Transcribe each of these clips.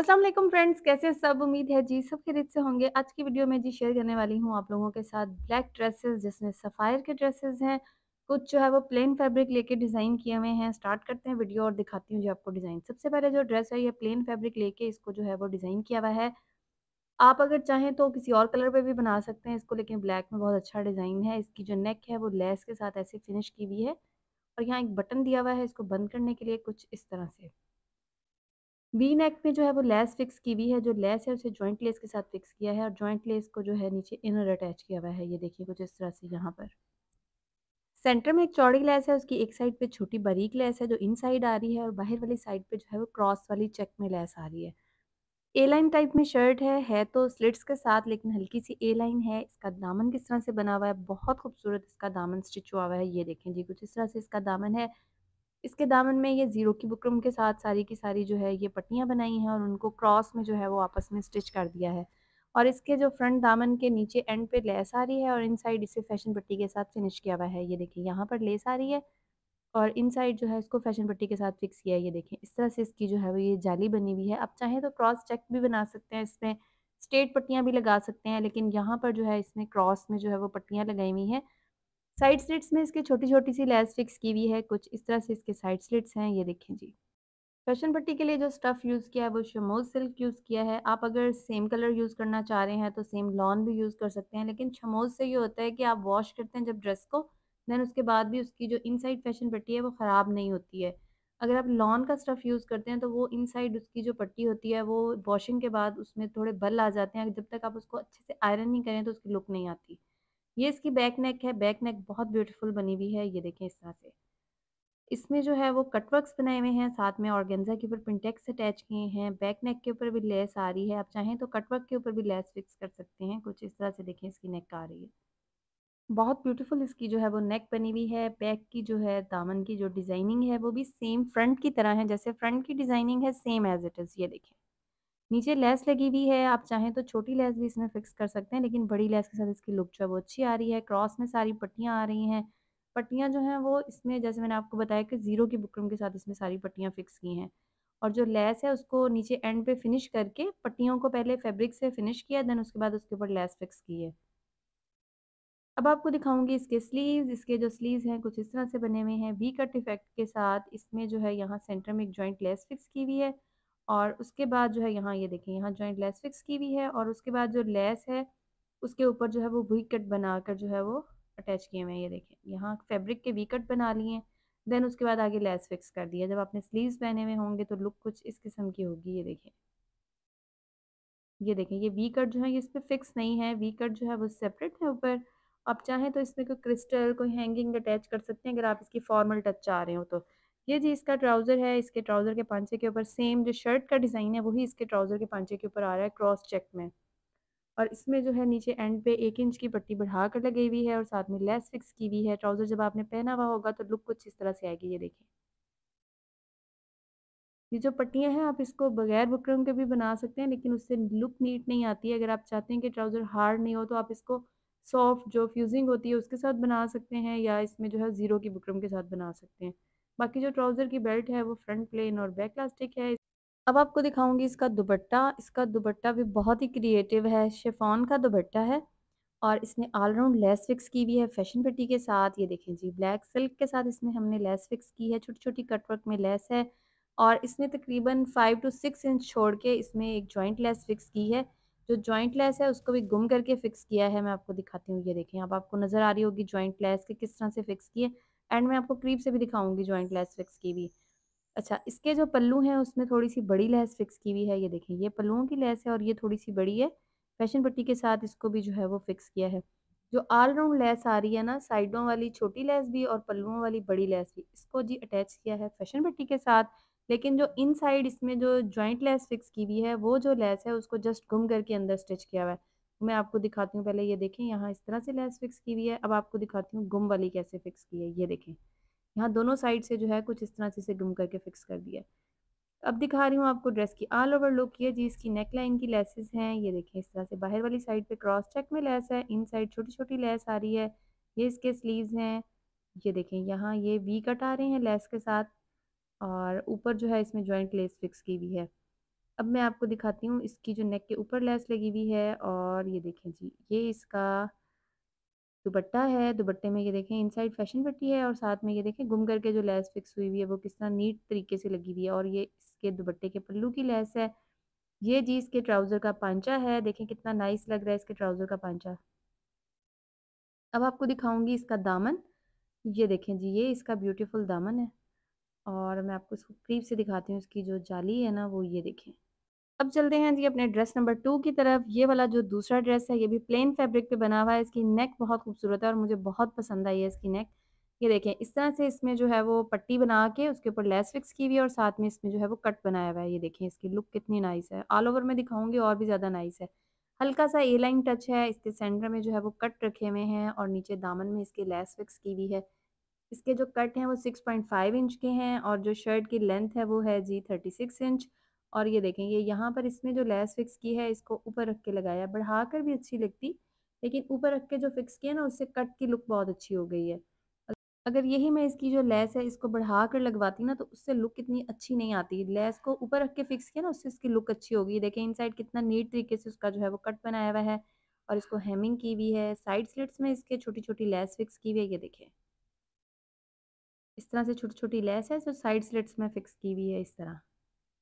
अस्सलाम वालेकुम फ्रेंड्स कैसे सब उम्मीद है जी सब खरीद से होंगे आज की वीडियो में जी शेयर करने वाली हूँ आप लोगों के साथ ब्लैक ड्रेसेस जिसमें सफ़ायर के ड्रेसेस हैं कुछ जो है वो प्लेन फैब्रिक लेके डिज़ाइन किए हुए हैं स्टार्ट करते हैं वीडियो और दिखाती हूँ जो आपको डिज़ाइन सबसे पहले जो ड्रेस है ये प्लेन फैब्रिक लेके इसको जो है वो डिज़ाइन किया हुआ है आप अगर चाहें तो किसी और कलर पर भी बना सकते हैं इसको लेकिन ब्लैक में बहुत अच्छा डिज़ाइन है इसकी जो नेक है वो लेस के साथ ऐसे फिनिश की हुई है और यहाँ एक बटन दिया हुआ है इसको बंद करने के लिए कुछ इस तरह से वी नेक में जो है वो लेस फिक्स की हुई है जो लेस है उसे जॉइंट लेस के साथ फिक्स किया है और जॉइंट लेस को जो है नीचे इनर अटैच किया हुआ है ये देखिए कुछ इस तरह से यहाँ पर सेंटर में एक चौड़ी लेस है उसकी एक साइड पे छोटी बारीक लेस है जो इन साइड आ रही है और बाहर वाली साइड पे जो है वो क्रॉस वाली चेक में लेस आ रही है ए लाइन टाइप में शर्ट है है तो स्लिट्स के साथ लेकिन हल्की सी ए लाइन है इसका दामन किस तरह से बना हुआ है बहुत खूबसूरत इसका दामन स्टिच हुआ हुआ है ये देखें जी कुछ इस तरह से इसका दामन है इसके दामन में ये ज़ीरो की बुकरम के साथ सारी की सारी जो है ये पट्टियाँ बनाई हैं और उनको क्रॉस में जो है वो आपस में स्टिच कर दिया है और इसके जो फ्रंट दामन के नीचे एंड पे लेस आ रही है और इनसाइड इसे फैशन पट्टी के साथ फिनिश किया हुआ है ये देखिए यहाँ पर लेस आ रही है और इनसाइड जो है इसको फैशन पट्टी के साथ फिक्स किया है ये देखें इस तरह से इसकी जो है वो ये जाली बनी हुई है आप चाहें तो क्रॉस चेक भी बना सकते हैं इसमें स्ट्रेट पट्टियाँ भी लगा सकते हैं लेकिन यहाँ पर जो है इसमें क्रॉस में जो है वो पट्टियाँ लगाई हुई हैं साइड स्लिट्स में इसके छोटी छोटी सी लेस फिक्स की हुई है कुछ इस तरह से इसके साइड स्लिट्स हैं ये देखें जी फैशन पट्टी के लिए जो स्टफ़ यूज़ किया है वो शमोज सिल्क यूज़ किया है आप अगर सेम कलर यूज़ करना चाह रहे हैं तो सेम लॉन भी यूज़ कर सकते हैं लेकिन शमोज से ये होता है कि आप वॉश करते हैं जब ड्रेस को दैन उसके बाद भी उसकी जो इनसाइड फैशन पट्टी है वो ख़राब नहीं होती है अगर आप लॉन का स्टफ़ यूज़ करते हैं तो वो इनसाइड उसकी जो पट्टी होती है वो वॉशिंग के बाद उसमें थोड़े बल आ जाते हैं जब तक आप उसको अच्छे से आयरन नहीं करें तो उसकी लुक नहीं आती ये इसकी बैक नेक है बैक नेक बहुत ब्यूटीफुल बनी हुई है ये देखें इस तरह से इसमें जो है वो कटवर्क्स बनाए हुए हैं साथ में ऑर्गेंजा के ऊपर प्रिंटेक्स अटैच किए हैं बैक नेक के ऊपर भी लेस आ रही है आप चाहें तो कटवर्क के ऊपर भी लेस फिक्स कर सकते हैं कुछ इस तरह से देखें इसकी नेक आ रही है बहुत ब्यूटीफुल इसकी जो है वो नेक बनी हुई है बैक की जो है दामन की जो डिज़ाइनिंग है वो भी सेम फ्रंट की तरह है जैसे फ्रंट की डिज़ाइनिंग है सेम एज इट इज़ ये देखें नीचे लेस लगी हुई है आप चाहें तो छोटी लेस भी इसमें फिक्स कर सकते हैं लेकिन बड़ी लेस के साथ इसकी लुक जो है वो अच्छी आ रही है क्रॉस में सारी पट्टियाँ आ रही हैं पट्टियाँ जो हैं वो इसमें जैसे मैंने आपको बताया कि ज़ीरो की बुकरम के साथ इसमें सारी पट्टियाँ फिक्स की हैं और जो लेस है उसको नीचे एंड पे फिनिश करके पट्टियों को पहले फैब्रिक से फिनिश किया देन उसके बाद उसके ऊपर लेस फिक्स की है अब आपको दिखाऊंगी इसके स्लीव्स इसके जो स्लीव्स हैं कुछ इस तरह से बने हुए हैं वी कट इफेक्ट के साथ इसमें जो है यहाँ सेंटर में एक जॉइंट लेस फिक्स की हुई है और उसके बाद जो है यहाँ ये यह देखें यहाँ जॉइंट लेस फिक्स की हुई है और उसके बाद जो लेस है उसके ऊपर जो है वो वी कट बना कर जो है वो अटैच किए हुए हैं ये देखें यहाँ फैब्रिक के वी कट बना लिए देन उसके बाद आगे लेस फिक्स कर दिया जब आपने स्लीव्स पहने हुए होंगे तो लुक कुछ इस किस्म की होगी ये देखें ये देखें ये वी कट जो है ये इस पर फिक्स नहीं है वी कट जो है वो सेपरेट है ऊपर आप चाहें तो इसमें कोई क्रिस्टल कोई हैंगिंग अटैच कर सकते हैं अगर आप इसकी फॉर्मल टच चाह रहे हो तो ये जी इसका ट्राउज़र है इसके ट्राउज़र के पांचे के ऊपर सेम जो शर्ट का डिज़ाइन है वही इसके ट्राउज़र के पांचे के ऊपर आ रहा है क्रॉस चेक में और इसमें जो है नीचे एंड पे एक इंच की पट्टी बढ़ा कर लगी हुई है और साथ में लेस फिक्स की हुई है ट्राउज़र जब आपने पहना हुआ होगा तो लुक कुछ इस तरह से आएगी ये देखें ये जो पट्टियां हैं आप इसको बगैर बुकरम के भी बना सकते हैं लेकिन उससे लुक नीट नहीं आती है अगर आप चाहते हैं कि ट्राउज़र हार्ड नहीं हो तो आप इसको सॉफ्ट जो फ्यूजिंग होती है उसके साथ बना सकते हैं या इसमें जो है ज़ीरो की बुकरम के साथ बना सकते हैं बाकी जो ट्राउज़र की बेल्ट है वो फ्रंट प्लेन और बैक प्लास्टिक है अब आपको दिखाऊंगी इसका दुपट्टा इसका दुपट्टा भी बहुत ही क्रिएटिव है शेफॉन का दुपट्टा है और इसने ऑल राउंड लेस फिक्स की हुई है फैशन पट्टी के साथ ये देखें जी ब्लैक सिल्क के साथ इसमें हमने लेस फिक्स की है छोटी छोटी कटवर्क में लेस है और इसने तकरीबन फाइव टू सिक्स इंच छोड़ के इसमें एक जॉइंट लेस फिक्स की है जो जॉइंट लेस है उसको भी गुम करके फिक्स किया है मैं आपको दिखाती हूँ ये देखें अब आप आपको नज़र आ रही होगी जॉइंट लेस के किस तरह से फिक्स की है एंड मैं आपको क्रीप से भी दिखाऊंगी जॉइंट लेस फिक्स की भी अच्छा इसके जो पल्लू हैं उसमें थोड़ी सी बड़ी लेस फिक्स की हुई है ये देखें ये पल्लुओं की लेस है और ये थोड़ी सी बड़ी है फैशन पट्टी के साथ इसको भी जो है वो फिक्स किया है जो ऑल राउंड लेस आ रही है ना साइडों वाली छोटी लैस भी और पल्लुओं वाली बड़ी लेस भी इसको जी अटैच किया है फैशन पट्टी के साथ लेकिन जो इन साइड इसमें जो जॉइंट लेस फिक्स की हुई है वो जो लेस है उसको जस्ट घुम करके अंदर स्टिच किया हुआ है मैं आपको दिखाती हूँ पहले ये देखें यहाँ इस तरह से लेस फिक्स की हुई है अब आपको दिखाती हूँ गुम वाली कैसे फिक्स की है ये देखें यहाँ दोनों साइड से जो है कुछ इस तरह से इसे गुम करके फिक्स कर दिया है अब दिखा रही हूँ आपको ड्रेस की ऑल ओवर लुक ये जी इसकी नेक लाइन की लेसेस हैं ये देखें इस तरह से बाहर वाली साइड पे क्रॉस चेक में लेस है इन साइड छोटी छोटी लेस आ रही है ये इसके स्लीव्स हैं ये देखें यहाँ ये वी कट आ रहे हैं लेस के साथ और ऊपर जो है इसमें जॉइंट लेस फिक्स की हुई है अब मैं आपको दिखाती हूँ इसकी जो नेक के ऊपर लेस लगी हुई है और ये देखें जी ये इसका दुपट्टा है दुपट्टे में ये देखें इनसाइड फैशन पट्टी है और साथ में ये देखें गुम करके जो लेस फिक्स हुई हुई है वो किस तरह नीट तरीके से लगी हुई है और ये इसके दुपट्टे के पल्लू की लेस है ये जी इसके ट्राउज़र का पांचा है देखें कितना नाइस लग रहा है इसके ट्राउज़र का पांचा अब आपको दिखाऊंगी इसका दामन ये देखें जी ये इसका ब्यूटीफुल दामन है और मैं आपको इसको करीब से दिखाती हूँ इसकी जो जाली है ना वो ये देखें अब चलते हैं जी अपने ड्रेस नंबर टू की तरफ ये वाला जो दूसरा ड्रेस है ये भी प्लेन फैब्रिक पे बना हुआ है इसकी नेक बहुत खूबसूरत है और मुझे बहुत पसंद आई है इसकी नेक ये देखें इस तरह से इसमें जो है वो पट्टी बना के उसके ऊपर लेस फिक्स की हुई है और साथ में इसमें जो है वो कट बनाया हुआ है ये देखें इसकी लुक कितनी नाइस है ऑल ओवर में दिखाऊंगी और भी ज़्यादा नाइस है हल्का सा ए लाइन टच है इसके सेंटर में जो है वो कट रखे हुए हैं और नीचे दामन में इसके लेस फिक्स की हुई है इसके जो कट हैं वो 6.5 इंच के हैं और जो शर्ट की लेंथ है वो है जी 36 इंच और ये देखें ये यहाँ पर इसमें जो लेस फिक्स की है इसको ऊपर रख के लगाया बढ़ा कर भी अच्छी लगती लेकिन ऊपर रख के जो फिक्स किया ना उससे कट की लुक बहुत अच्छी हो गई है अगर यही मैं इसकी जो लेस है इसको बढ़ा कर लगवाती ना तो उससे लुक इतनी अच्छी नहीं आती लेस को ऊपर रख के फिक्स किया ना उससे इसकी लुक अच्छी होगी देखें इन साइड कितना नीट तरीके से उसका जो है वो कट बनाया हुआ है और इसको हेमिंग की हुई है साइड स्लिट्स में इसके छोटी छोटी लेस फिक्स की हुई है ये देखें इस तरह से छोटी छोटी लेस है जो साइड स्लिट्स में फिक्स की हुई है इस तरह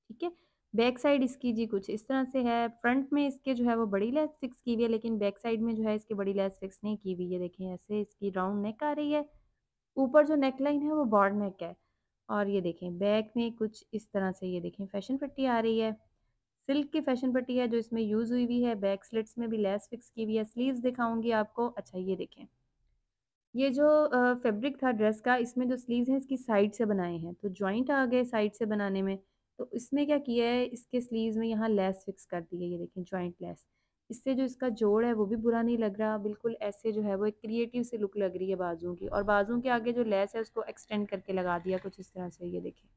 ठीक है बैक साइड इसकी जी कुछ इस तरह से है फ्रंट में इसके जो है वो बड़ी लेस फिक्स की हुई है लेकिन बैक साइड में जो है इसकी बड़ी लेस फिक्स नहीं की हुई है देखें ऐसे इसकी राउंड नेक आ रही है ऊपर जो नेक लाइन है वो बॉर्ड नेक है और ये देखें बैक में कुछ इस तरह से ये देखें फैशन पट्टी आ रही है सिल्क की फैशन पट्टी है जो इसमें यूज़ हुई हुई है बैक स्लिट्स में भी लेस फिक्स की हुई है स्लीव्स दिखाऊंगी आपको अच्छा ये देखें ये जो फैब्रिक था ड्रेस का इसमें जो स्लीव्स हैं इसकी साइड से बनाए हैं तो जॉइंट आ गए साइड से बनाने में तो इसमें क्या किया है इसके स्लीव्स में यहाँ लेस फिक्स कर दी है ये देखें जॉइंट लेस इससे जो इसका जोड़ है वो भी बुरा नहीं लग रहा बिल्कुल ऐसे जो है वो एक क्रिएटिव से लुक लग रही है बाजुओं की और बाजुओं के आगे जो लेस है उसको एक्सटेंड करके लगा दिया कुछ इस तरह से ये देखें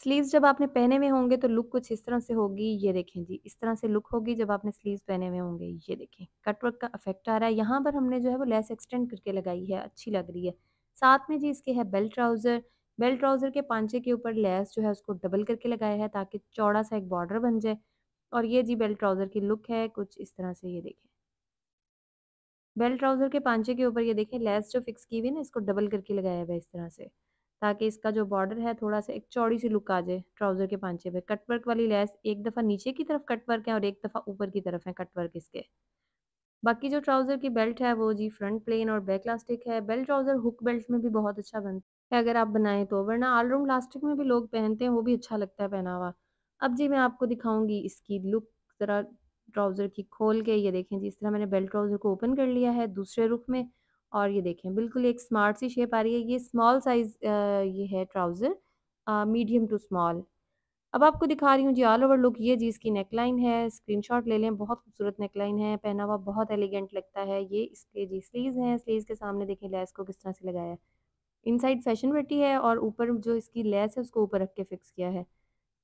स्लीव्स जब आपने पहने हुए होंगे तो लुक कुछ इस तरह से होगी ये देखें जी इस तरह से लुक होगी जब आपने स्लीव्स पहने हुए होंगे ये देखें कटवर्क का इफेक्ट आ रहा है यहाँ पर हमने जो है वो लेस एक्सटेंड करके लगाई है अच्छी लग रही है साथ में जी इसके है बेल्ट ट्राउज़र बेल्ट ट्राउज़र के पांचे के ऊपर लेस जो है उसको डबल करके लगाया है ताकि चौड़ा सा एक बॉर्डर बन जाए और ये जी बेल्ट ट्राउज़र की लुक है कुछ इस तरह से ये देखें बेल्ट ट्राउज़र के पांचे के ऊपर ये देखें लेस जो फिक्स की हुई ना इसको डबल करके लगाया हुआ है इस तरह से ताकि इसका जो बॉर्डर है थोड़ा सा एक चौड़ी सी लुक आ जाए ट्राउज़र के पांचे पे कटवर्क वाली लेस एक दफ़ा नीचे की तरफ कटवर्क है और एक दफ़ा ऊपर की तरफ है कटवर्क इसके बाकी जो ट्राउज़र की बेल्ट है वो जी फ्रंट प्लेन और बैक लास्टिक है बेल्ट ट्राउज़र हुक बेल्ट में भी बहुत अच्छा बनता है अगर आप बनाएं तो वरना ऑलराउंड लास्टिक में भी लोग पहनते हैं वो भी अच्छा लगता है पहनावा अब जी मैं आपको दिखाऊंगी इसकी लुक ज़रा ट्राउज़र की खोल के ये देखें जी इस तरह मैंने बेल्ट ट्राउज़र को ओपन कर लिया है दूसरे रुख में और ये देखें बिल्कुल एक स्मार्ट सी शेप आ रही है ये स्मॉल साइज़ ये है ट्राउज़र मीडियम टू स्मॉल अब आपको दिखा रही हूँ जी ऑल ओवर लुक ये जी इसकी नेकलाइन है स्क्रीनशॉट ले लें बहुत खूबसूरत नेकलाइन है पहना हुआ बहुत एलिगेंट लगता है ये इसके जी स्लीव हैं स्लीव के सामने देखें लेस को किस तरह से लगाया है इनसाइड फैशन बटी है और ऊपर जो इसकी लेस है उसको ऊपर रख के फिक्स किया है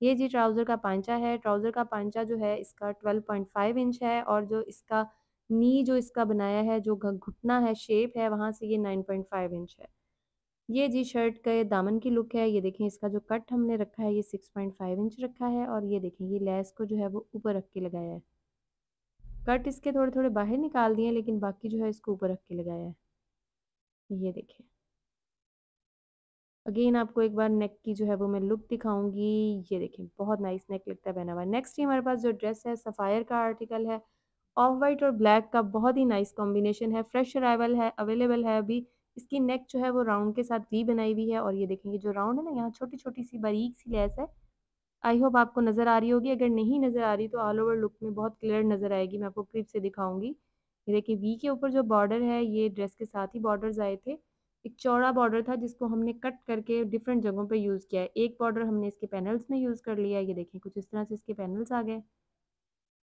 ये जी ट्राउज़र का पांचा है ट्राउज़र का पांचा जो है इसका ट्वेल्व इंच है और जो इसका नी जो इसका बनाया है जो घुटना है शेप है वहाँ से ये 9.5 इंच है ये जी शर्ट का ये दामन की लुक है ये देखें इसका जो कट हमने रखा है ये 6.5 इंच रखा है और ये देखें ये लेस को जो है वो ऊपर रख के लगाया है कट इसके थोड़े थोड़े बाहर निकाल दिए लेकिन बाकी जो है इसको ऊपर रख के लगाया है ये देखें अगेन आपको एक बार नेक की जो है वो मैं लुक दिखाऊंगी ये देखें बहुत नाइस नेक लगता है पहना हुआ नेक्स्ट ही हमारे पास जो ड्रेस है सफ़ायर का आर्टिकल है ऑफ वाइट और ब्लैक का बहुत ही नाइस कॉम्बिनेशन है फ्रेश अराइवल है अवेलेबल है अभी इसकी नेक जो है वो राउंड के साथ वी बनाई हुई है और ये देखेंगे जो राउंड है ना यहाँ छोटी छोटी सी बारीक सी लेस है आई होप आपको नज़र आ रही होगी अगर नहीं नज़र आ रही तो ऑल ओवर लुक में बहुत क्लियर नज़र आएगी मैं आपको क्लिप से दिखाऊंगी ये देखिए वी के ऊपर जो बॉर्डर है ये ड्रेस के साथ ही बॉर्डर आए थे एक चौड़ा बॉर्डर था जिसको हमने कट करके डिफरेंट जगहों पर यूज़ किया है एक बॉर्डर हमने इसके पैनल्स में यूज़ कर लिया ये देखें कुछ इस तरह से इसके पैनल्स आ गए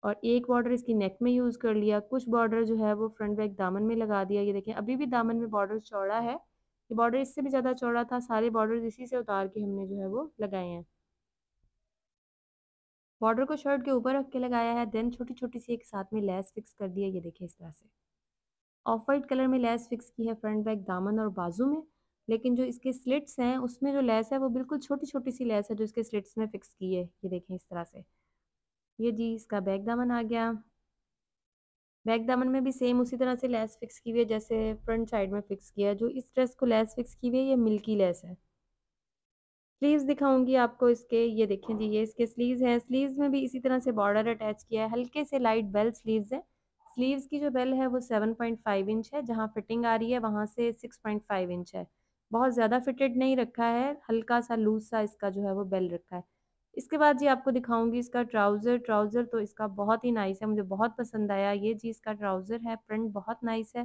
और एक बॉर्डर इसकी नेक में यूज़ कर लिया कुछ बॉर्डर जो है वो फ्रंट बैक दामन में लगा दिया ये देखें अभी भी दामन में बॉर्डर चौड़ा है ये बॉर्डर इससे भी ज़्यादा चौड़ा था सारे बॉर्डर इसी से उतार के हमने जो है वो लगाए हैं बॉर्डर को शर्ट के ऊपर रख के लगाया है देन छोटी छोटी सी एक साथ में लेस फिक्स कर दिया ये देखें इस तरह से ऑफ वाइट कलर में लेस फिक्स की है फ्रंट बैक दामन और बाजू में लेकिन जो इसके स्लिट्स हैं उसमें जो लेस है वो बिल्कुल छोटी छोटी सी लेस है जो इसके स्लिट्स में फिक्स की है ये देखें इस तरह से ये जी इसका बैक दामन आ गया बैक दामन में भी सेम उसी तरह से लेस फिक्स की हुई है जैसे फ्रंट साइड में फिक्स किया जो इस ड्रेस को लेस फिक्स की हुई है ये मिल्की लेस है स्लीव्स दिखाऊंगी आपको इसके ये देखें जी ये इसके स्लीव्स हैं स्लीव्स में भी इसी तरह से बॉर्डर अटैच किया है हल्के से लाइट बेल स्लीव्स है स्लीव्स की जो बेल है वो 7.5 इंच है जहाँ फिटिंग आ रही है वहाँ से 6.5 इंच है बहुत ज़्यादा फिटेड नहीं रखा है हल्का सा लूज सा इसका जो है वो बेल रखा है इसके बाद जी आपको दिखाऊंगी इसका ट्राउज़र ट्राउज़र तो इसका बहुत ही नाइस है मुझे बहुत पसंद आया ये जी इसका ट्राउज़र है प्रिंट बहुत नाइस है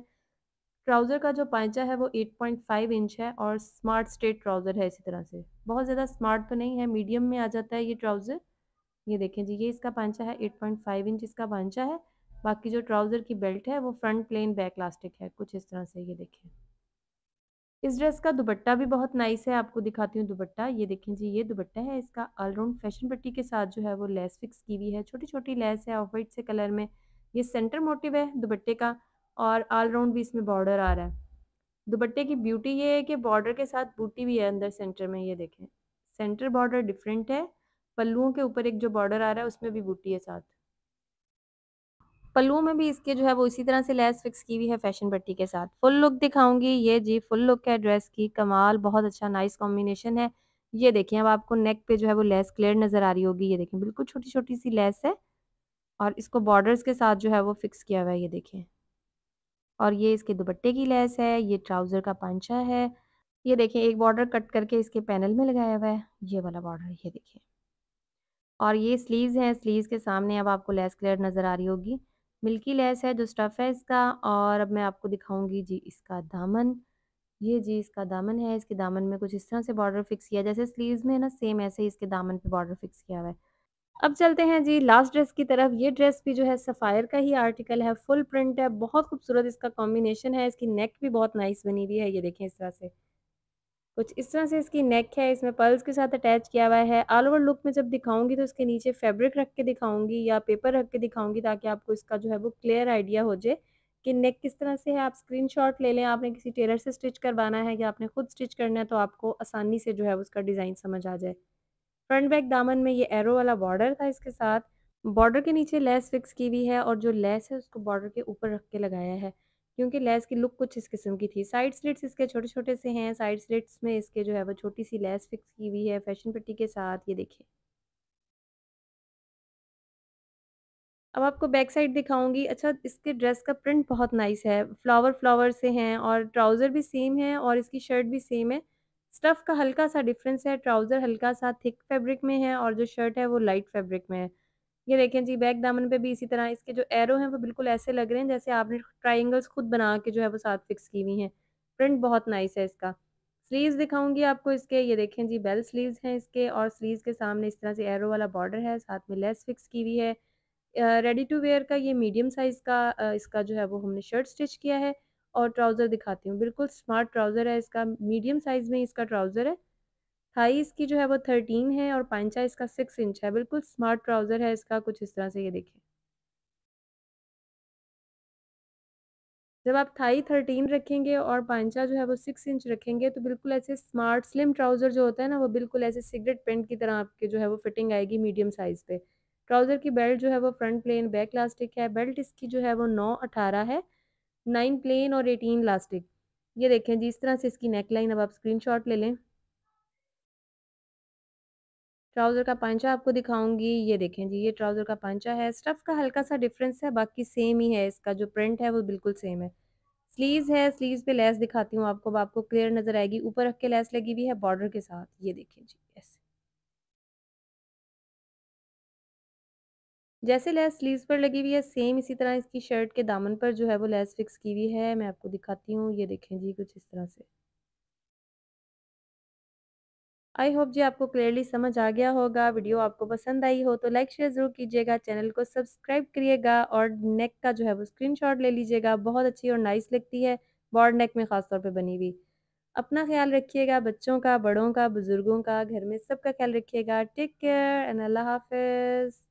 ट्राउज़र का जो पैंचा है वो 8.5 इंच है और स्मार्ट स्टेट ट्राउज़र है इसी तरह से बहुत ज़्यादा स्मार्ट तो नहीं है मीडियम में आ जाता है ये ट्राउज़र ये देखें जी ये इसका पैंचा है 8.5 इंच इसका पैंचा है बाकी जो ट्राउज़र की बेल्ट है वो फ्रंट प्लेन बैक लास्टिक है कुछ इस तरह से ये देखें इस ड्रेस का दुपट्टा भी बहुत नाइस है आपको दिखाती हूँ दुपट्टा ये देखें जी ये दुपट्टा है इसका ऑलराउंड फैशन पट्टी के साथ जो है वो लेस फिक्स की हुई है छोटी छोटी लेस है ऑफ वाइट से कलर में ये सेंटर मोटिव है दुपट्टे का और ऑलराउंड भी इसमें बॉर्डर आ रहा है दुपट्टे की ब्यूटी ये है कि बॉर्डर के साथ बूटी भी है अंदर सेंटर में ये देखें सेंटर बॉर्डर डिफरेंट है पल्लुओं के ऊपर एक जो बॉर्डर आ रहा है उसमें भी बूटी है साथ पल्लुओं में भी इसके जो है वो इसी तरह से लेस फिक्स की हुई है फैशन पट्टी के साथ फुल लुक दिखाऊंगी ये जी फुल लुक है ड्रेस की कमाल बहुत अच्छा नाइस कॉम्बिनेशन है ये देखें अब आपको नेक पे जो है वो लेस क्लियर नज़र आ रही होगी ये देखें बिल्कुल छोटी छोटी सी लेस है और इसको बॉर्डर्स के साथ जो है वो फिक्स किया हुआ है ये देखें और ये इसके दुपट्टे की लेस है ये ट्राउज़र का पांचा है ये देखें एक बॉर्डर कट करके इसके पैनल में लगाया हुआ है ये वाला बॉर्डर ये देखें और ये स्लीव्स हैं स्लीव्स के सामने अब आपको लेस क्लियर नज़र आ रही होगी मिल्की लेस है जो स्टफ़ है इसका और अब मैं आपको दिखाऊंगी जी इसका दामन ये जी इसका दामन है इसके दामन में कुछ इस तरह से बॉर्डर फिक्स किया जैसे स्लीव्स में ना सेम ऐसे ही इसके दामन पे बॉर्डर फिक्स किया हुआ है अब चलते हैं जी लास्ट ड्रेस की तरफ ये ड्रेस भी जो है सफ़ायर का ही आर्टिकल है फुल प्रिंट है बहुत खूबसूरत इसका कॉम्बिनेशन है इसकी नेक भी बहुत नाइस बनी हुई है ये देखें इस तरह से कुछ इस तरह से इसकी नेक है इसमें पर्ल्स के साथ अटैच किया हुआ है ऑल ओवर लुक में जब दिखाऊंगी तो इसके नीचे फैब्रिक रख के दिखाऊंगी या पेपर रख के दिखाऊंगी ताकि आपको इसका जो है वो क्लियर आइडिया हो जाए कि नेक किस तरह से है आप स्क्रीनशॉट ले लें आपने किसी टेलर से स्टिच करवाना है या आपने खुद स्टिच करना है तो आपको आसानी से जो है उसका डिज़ाइन समझ आ जाए फ्रंट बैक दामन में ये एरो वाला बॉर्डर था इसके साथ बॉर्डर के नीचे लेस फिक्स की हुई है और जो लेस है उसको बॉर्डर के ऊपर रख के लगाया है क्योंकि लेस की लुक कुछ इस किस्म की थी साइड स्लिट्स इसके छोटे छोटे से हैं साइड स्लिट्स में इसके जो है वो छोटी सी लेस फिक्स की हुई है फैशन पट्टी के साथ ये देखिए अब आपको बैक साइड दिखाऊंगी अच्छा इसके ड्रेस का प्रिंट बहुत नाइस है फ्लावर फ्लावर से हैं और ट्राउज़र भी सेम है और इसकी शर्ट भी सेम है स्टफ़ का हल्का सा डिफरेंस है ट्राउज़र हल्का सा थिक फैब्रिक में है और जो शर्ट है वो लाइट फैब्रिक में है ये देखें जी बैक दामन पे भी इसी तरह इसके जो एरो हैं वो बिल्कुल ऐसे लग रहे हैं जैसे आपने ट्राइंगल्स खुद बना के जो है वो साथ फिक्स की हुई हैं प्रिंट बहुत नाइस है इसका स्लीव्स दिखाऊंगी आपको इसके ये देखें जी बेल स्लीव्स हैं इसके और स्लीव्स के सामने इस तरह से एरो वाला बॉर्डर है साथ में लेस फिक्स की हुई है रेडी टू वेयर का ये मीडियम साइज़ का इसका जो है वो हमने शर्ट स्टिच किया है और ट्राउज़र दिखाती हूँ बिल्कुल स्मार्ट ट्राउज़र है इसका मीडियम साइज़ में इसका ट्राउज़र है थाई इसकी जो है वो थर्टीन है और पांचा इसका सिक्स इंच है बिल्कुल स्मार्ट ट्राउज़र है इसका कुछ इस तरह से ये देखें जब आप थाई थर्टीन रखेंगे और पांचा जो है वो सिक्स इंच रखेंगे तो बिल्कुल ऐसे स्मार्ट स्लिम ट्राउज़र जो होता है ना वो बिल्कुल ऐसे सिगरेट पेंट की तरह आपके जो है वो फिटिंग आएगी मीडियम साइज़ पे ट्राउज़र की बेल्ट जो है वो फ्रंट प्लेन बैक लास्टिक है बेल्ट इसकी जो है वो नौ अठारह है नाइन प्लेन और एटीन लास्टिक ये देखें जी इस तरह से इसकी नेक लाइन अब आप स्क्रीन ले लें ट्राउज़र का पांचा आपको दिखाऊंगी ये देखें जी ये ट्राउज़र का पांचा है स्टफ़ का हल्का सा डिफरेंस है बाकी सेम ही है इसका जो प्रिंट है वो बिल्कुल सेम है स्लीव्स है स्लीव्स पे लेस दिखाती हूँ आपको अब आपको क्लियर नज़र आएगी ऊपर रख के लेस लगी हुई है बॉर्डर के साथ ये देखें जी ऐसे जैसे लेस स्लीव्स पर लगी हुई है सेम इसी तरह इसकी शर्ट के दामन पर जो है वो लेस फिक्स की हुई है मैं आपको दिखाती हूँ ये देखें जी कुछ इस तरह से आई होप जी आपको क्लियरली समझ आ गया होगा वीडियो आपको पसंद आई हो तो लाइक शेयर जरूर कीजिएगा चैनल को सब्सक्राइब करिएगा और नेक का जो है वो स्क्रीनशॉट ले लीजिएगा बहुत अच्छी और नाइस लगती है बॉर्ड नेक में ख़ासतौर पर बनी हुई अपना ख्याल रखिएगा बच्चों का बड़ों का बुज़ुर्गों का घर में सबका ख्याल रखिएगा टेक केयर एंड अल्लाह हाफिज़